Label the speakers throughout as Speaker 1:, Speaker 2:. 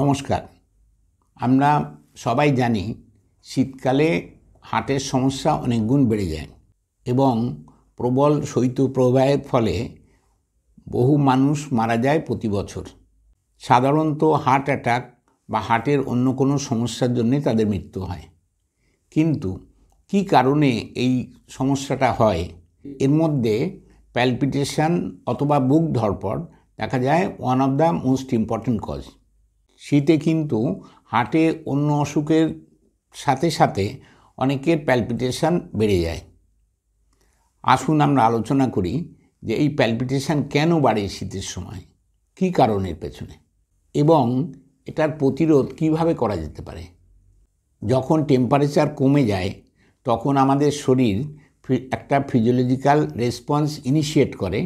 Speaker 1: নমস্কার আমরা সবাই জানি শীতকালে হার্টের সমস্যা অনেক গুণ বেড়ে যায় এবং প্রবল শৈত্যপ্রবাহের ফলে বহু মানুষ মারা যায় প্রতি বছর সাধারণত হার্ট অ্যাটাক বা হার্টের অন্য কোনো সমস্যার জন্যে তাদের মৃত্যু হয় কিন্তু কি কারণে এই সমস্যাটা হয় এর মধ্যে প্যালপিটেশান অথবা বুক ধরপর দেখা যায় one of the most important cause শীতে কিন্তু হাটে অন্য অসুখের সাথে সাথে অনেকের প্যালপিটেশান বেড়ে যায় আসুন আমরা আলোচনা করি যে এই প্যালপিটেশান কেন বাড়ে শীতের সময় কি কারণের পেছনে এবং এটার প্রতিরোধ কিভাবে করা যেতে পারে যখন টেম্পারেচার কমে যায় তখন আমাদের শরীর একটা ফিজিওলজিক্যাল রেসপন্স ইনিশিয়েট করে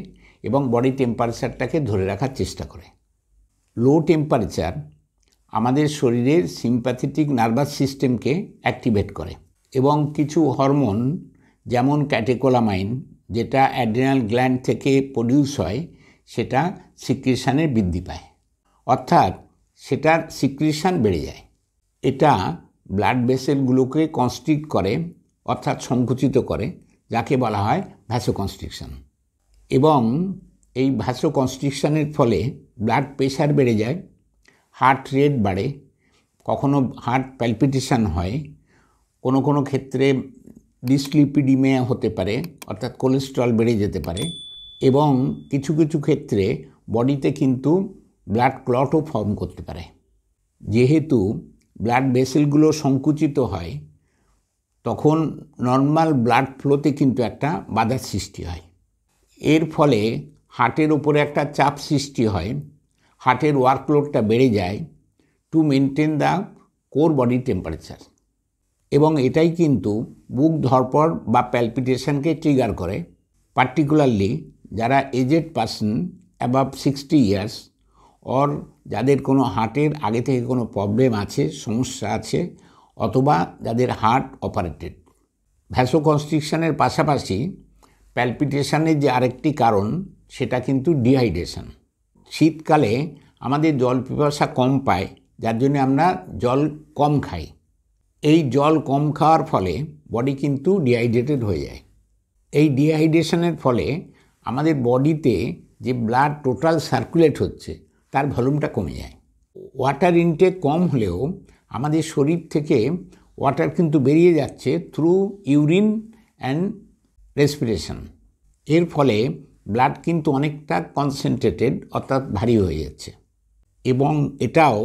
Speaker 1: এবং বডি টেম্পারেচারটাকে ধরে রাখার চেষ্টা করে লো টেম্পারেচার আমাদের শরীরের সিম্প্যাথেটিক নার্ভাস সিস্টেমকে অ্যাক্টিভেট করে এবং কিছু হরমোন যেমন ক্যাটেকোলামাইন যেটা অ্যাড্রিনাল গ্ল্যান্ড থেকে প্রডিউস হয় সেটা সিক্রিশানের বৃদ্ধি পায় অর্থাৎ সেটার সিক্রিশান বেড়ে যায় এটা ব্লাড ভেসেলগুলোকে কনস্ট্রিক করে অর্থাৎ সংকুচিত করে যাকে বলা হয় ভ্যাসো কনস্ট্রিকশান এবং এই ভ্যাসো কনস্ট্রিকশানের ফলে ব্লাড প্রেশার বেড়ে যায় হার্ট রেট বাড়ে কখনো হার্ট প্যালপিটেশান হয় কোনো কোনো ক্ষেত্রে ডিসলিপিডিমিয়া হতে পারে অর্থাৎ কোলেস্ট্রল বেড়ে যেতে পারে এবং কিছু কিছু ক্ষেত্রে বডিতে কিন্তু ব্লাড ক্লটও ফর্ম করতে পারে যেহেতু ব্লাড ভেসেলগুলো সংকুচিত হয় তখন নর্মাল ব্লাড ফ্লোতে কিন্তু একটা বাধার সৃষ্টি হয় এর ফলে হার্টের ওপরে একটা চাপ সৃষ্টি হয় হার্টের ওয়ার্কলোডটা বেড়ে যায় to maintain the core body temperature এবং এটাই কিন্তু বুক ধরপড় বা প্যালপিটেশনকে ট্রিগার করে পার্টিকুলারলি যারা aged person above sixty years or যাদের কোনো হার্টের আগে থেকে কোনো প্রবলেম আছে সমস্যা আছে অথবা যাদের হার্ট অপারেটেড ভ্যাসো কনস্ট্রিকশানের পাশাপাশি প্যালপিটেশনের যে আরেকটি কারণ সেটা কিন্তু ডিহাইড্রেশন শীতকালে আমাদের জল পিপাসা কম পায় যার জন্য আমরা জল কম খাই এই জল কম খাওয়ার ফলে বডি কিন্তু ডিহাইড্রেটেড হয়ে যায় এই ডিহাইড্রেশনের ফলে আমাদের বডিতে যে ব্লাড টোটাল সার্কুলেট হচ্ছে তার ভলিউমটা কমে যায় ওয়াটার ইনটেক কম হলেও আমাদের শরীর থেকে ওয়াটার কিন্তু বেরিয়ে যাচ্ছে থ্রু ইউরিন অ্যান্ড রেসপিরেশন এর ফলে ব্লাড কিন্তু অনেকটা কনসেন্ট্রেটেড অর্থাৎ ভারী হয়ে যাচ্ছে এবং এটাও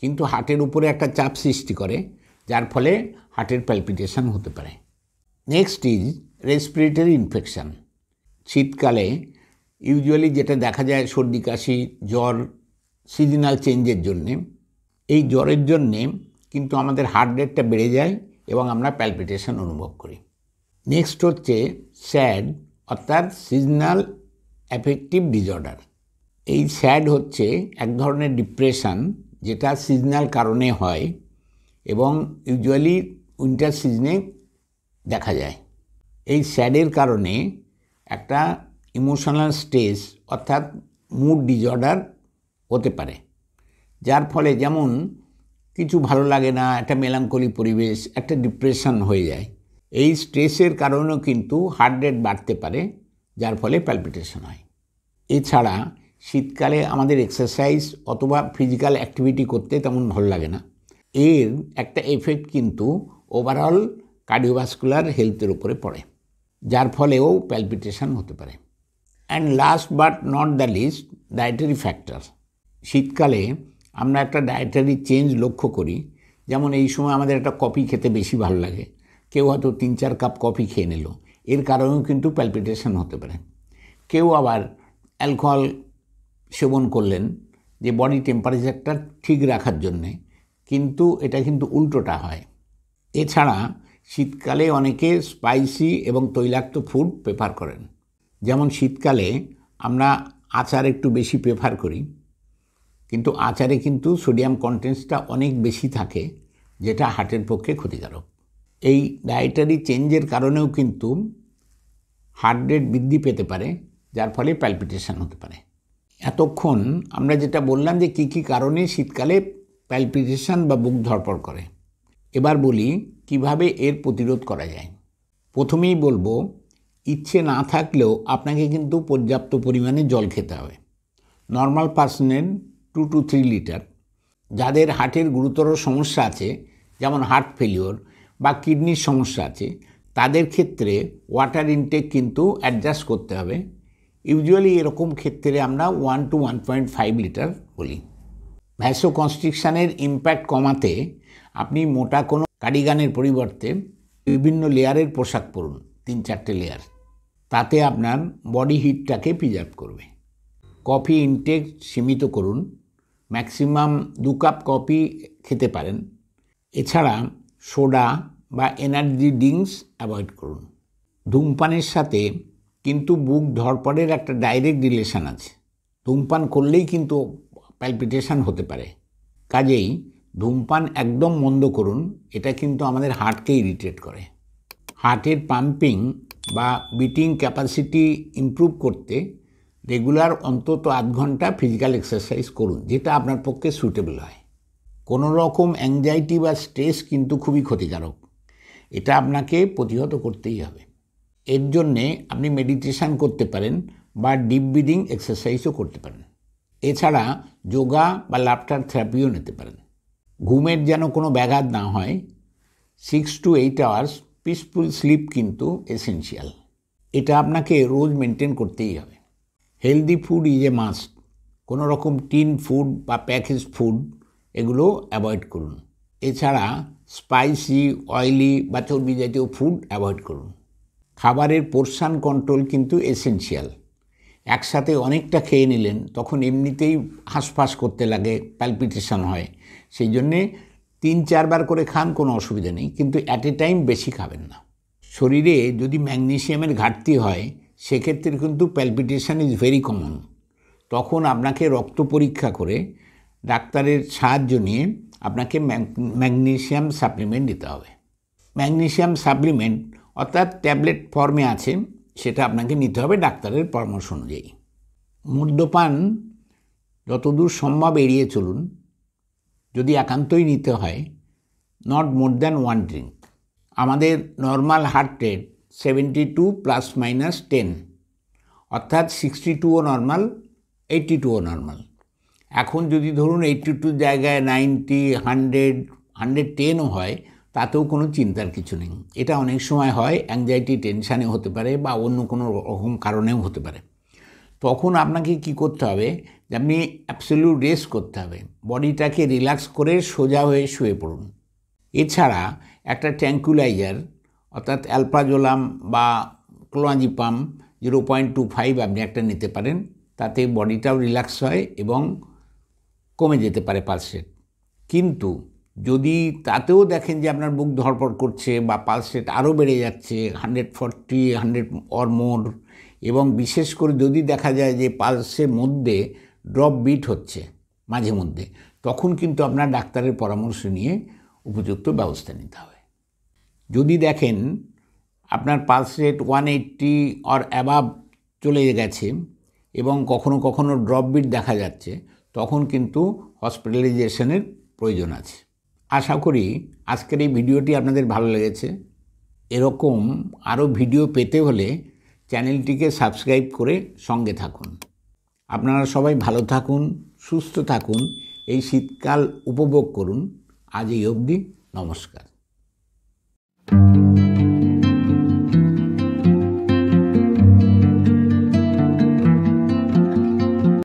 Speaker 1: কিন্তু হার্টের উপরে একটা চাপ সৃষ্টি করে যার ফলে হার্টের প্যালপিটেশন হতে পারে নেক্সট ইজ রেসপিরেটরি ইনফেকশান শীতকালে ইউজুয়ালি যেটা দেখা যায় সর্দি কাশি জ্বর সিজনাল চেঞ্জের জন্যে এই জ্বরের জন্যে কিন্তু আমাদের হার্ট রেটটা বেড়ে যায় এবং আমরা প্যালপিটেশন অনুভব করি নেক্সট হচ্ছে স্যাড অর্থাৎ সিজনাল অ্যাফেক্টিভ ডিজর্ডার এই স্যাড হচ্ছে এক ধরনের ডিপ্রেশান যেটা সিজনাল কারণে হয় এবং ইউজুয়ালি উইন্টার সিজনে দেখা যায় এই স্যাডের কারণে একটা ইমোশনাল স্ট্রেস অর্থাৎ মুড ডিজর্ডার হতে পারে যার ফলে যেমন কিছু ভালো লাগে না একটা মেলাঙ্কলি পরিবেশ একটা ডিপ্রেশন হয়ে যায় এই স্ট্রেসের কারণেও কিন্তু হার্ট রেট বাড়তে পারে যার ফলে প্যালপিটেশন হয় এছাড়া শীতকালে আমাদের এক্সারসাইজ অথবা ফিজিক্যাল অ্যাক্টিভিটি করতে তেমন ভালো লাগে না এর একটা এফেক্ট কিন্তু ওভারঅল কার্ডিওভাস্কুলার হেলথের উপরে পড়ে যার ফলেও প্যালপিটেশন হতে পারে and last but not the least dietary factor শীতকালে আমরা একটা ডায়েটারি চেঞ্জ লক্ষ্য করি যেমন এই সময় আমাদের একটা কফি খেতে বেশি ভালো লাগে কেউ হয়তো তিন চার কাপ কফি খেয়ে নিল এর কারণেও কিন্তু প্যালপিটেশন হতে পারে কেউ আবার অ্যালকোহল সেবন করলেন যে বডি টেম্পারেচারটা ঠিক রাখার জন্যে কিন্তু এটা কিন্তু উল্টোটা হয় এছাড়া শীতকালে অনেকে স্পাইসি এবং তৈলাক্ত ফুড প্রেফার করেন যেমন শীতকালে আমরা আচার একটু বেশি প্রেফার করি কিন্তু আচারে কিন্তু সোডিয়াম কন্টেন্টসটা অনেক বেশি থাকে যেটা হার্টের পক্ষে ক্ষতিকারক এই ডায়েটারি চেঞ্জের কারণেও কিন্তু হার্ট রেট বৃদ্ধি পেতে পারে যার ফলে প্যালপিটেশন হতে পারে এতক্ষণ আমরা যেটা বললাম যে কি কি কারণে শীতকালে প্যালপিটেশন বা বুক ধরপর করে এবার বলি কিভাবে এর প্রতিরোধ করা যায় প্রথমেই বলবো ইচ্ছে না থাকলেও আপনাকে কিন্তু পর্যাপ্ত পরিমাণে জল খেতে হবে নর্মাল পার্সনের টু টু থ্রি লিটার যাদের হার্টের গুরুতর সমস্যা আছে যেমন হার্ট ফেলিওর বা কিডনির সমস্যা আছে তাদের ক্ষেত্রে ওয়াটার ইনটেক কিন্তু অ্যাডজাস্ট করতে হবে ইউজুয়ালি এরকম ক্ষেত্রে আমরা one to one point five litre বলি ভ্যাসো কনস্ট্রিকশানের ইম্প্যাক্ট কমাতে আপনি মোটা কোনো কারিগানের পরিবর্তে বিভিন্ন লেয়ারের পোশাক পরুন তিন চারটে লেয়ার তাতে আপনার বডি হিটটাকে প্রিজার্ভ করবে কফি ইনটেক সীমিত করুন ম্যাক্সিমাম দু কাপ কফি খেতে পারেন এছাড়া সোডা বা এনার্জি ড্রিঙ্কস অ্যাভয়েড করুন ধূমপানের সাথে কিন্তু বুক ধরপড়ের একটা ডাইরেক্ট রিলেশান আছে ধূমপান করলেই কিন্তু প্যালপিটেশান হতে পারে কাজেই ধূমপান একদম মন্দ করুন এটা কিন্তু আমাদের হার্টকে ইরিটেট করে হার্টের পাম্পিং বা বিটিং ক্যাপাসিটি ইম্প্রুভ করতে রেগুলার অন্তত আধ ঘন্টা ফিজিক্যাল এক্সারসাইজ করুন যেটা আপনার পক্ষে সুটেবল হয় কোনো রকম অ্যাংজাইটি বা স্ট্রেস কিন্তু খুবই ক্ষতিকারক এটা আপনাকে প্রতিহত করতেই হবে এর জন্যে আপনি মেডিটেশান করতে পারেন বা ডিপ ব্রিদিং এক্সারসাইজও করতে পারেন এছাড়া যোগা বা লাফটার থেরাপিও নিতে পারেন ঘুমের যেন কোনো ব্যাঘাত না হয় six to eight hours peaceful sleep কিন্তু এসেন্সিয়াল এটা আপনাকে রোজ মেনটেন করতেই হবে healthy food is a must কোনো রকম টিন ফুড বা প্যাকেজ ফুড এগুলো অ্যাভয়েড করুন এছাড়া স্পাইসি অয়েলি বা চর্বি জাতীয় ফুড অ্যাভয়েড করুন খাবারের পোর্শান কন্ট্রোল কিন্তু এসেন্সিয়াল একসাথে অনেকটা খেয়ে নিলেন তখন এমনিতেই হাঁসফাঁস করতে লাগে প্যালপিটেশন হয় সেই জন্যে তিন চারবার করে খান কোনো অসুবিধা নেই কিন্তু অ্যাট এ টাইম বেশি খাবেন না শরীরে যদি ম্যাগনেশিয়ামের ঘাটতি হয় সেক্ষেত্রে কিন্তু প্যালপিটেশান ইজ ভেরি কমন তখন আপনাকে রক্ত পরীক্ষা করে ডাক্তারের সাহায্য নিয়ে আপনাকে ম্যাগনেশিয়াম সাপ্লিমেন্ট দিতে হবে ম্যাগনেশিয়াম সাপ্লিমেন্ট অর্থাৎ ট্যাবলেট ফর্মে আছে সেটা আপনাকে নিতে হবে ডাক্তারের পরামর্শ অনুযায়ী মদ্যপান যতদূর সম্ভব এড়িয়ে চলুন যদি একান্তই নিতে হয় not more than one drink আমাদের normal heart rate seventy two plus minus ten অর্থাৎ সিক্সটি টুও নর্মাল এইটি টুও নর্মাল এখন যদি ধরুন এইটটি টু জায়গায় নাইনটি হান্ড্রেড হান্ড্রেড টেনও হয় তাতেও কোনো চিন্তার কিছু নেই এটা অনেক সময় হয় অ্যাংজাইটি টেনশানে হতে পারে বা অন্য কোনো রকম কারণেও হতে পারে তখন আপনাকে কি করতে হবে যে আপনি অ্যাবসলিউট রেস্ট করতে হবে বডিটাকে রিল্যাক্স করে সোজা হয়ে শুয়ে পড়ুন এছাড়া একটা ট্যাঙ্কুলাইজার অর্থাৎ অ্যালপ্রাজোলাম বা clonazepam zero point two five আপনি একটা নিতে পারেন তাতে বডিটাও রিল্যাক্স হয় এবং কমে যেতে পারে পালসেট রেট কিন্তু যদি তাতেও দেখেন যে আপনার বুক ধরপড় করছে বা পালসেট রেট আরও বেড়ে যাচ্ছে hundred forty hundred or more এবং বিশেষ করে যদি দেখা যায় যে পালসের মধ্যে ড্রপ বিট হচ্ছে মাঝে মধ্যে তখন কিন্তু আপনার ডাক্তারের পরামর্শ নিয়ে উপযুক্ত ব্যবস্থা নিতে হবে যদি দেখেন আপনার pulse rate one eighty or above চলে গেছে এবং কখনো কখনো ড্রপ বিট দেখা যাচ্ছে তখন কিন্তু হসপিটালাইজেশনের প্রয়োজন আছে আশা করি আজকের এই ভিডিওটি আপনাদের ভালো লেগেছে এরকম আরও ভিডিও পেতে হলে চ্যানেলটিকে সাবস্ক্রাইব করে সঙ্গে থাকুন আপনারা সবাই ভালো থাকুন সুস্থ থাকুন এই শীতকাল উপভোগ করুন আজ এই অবধি নমস্কার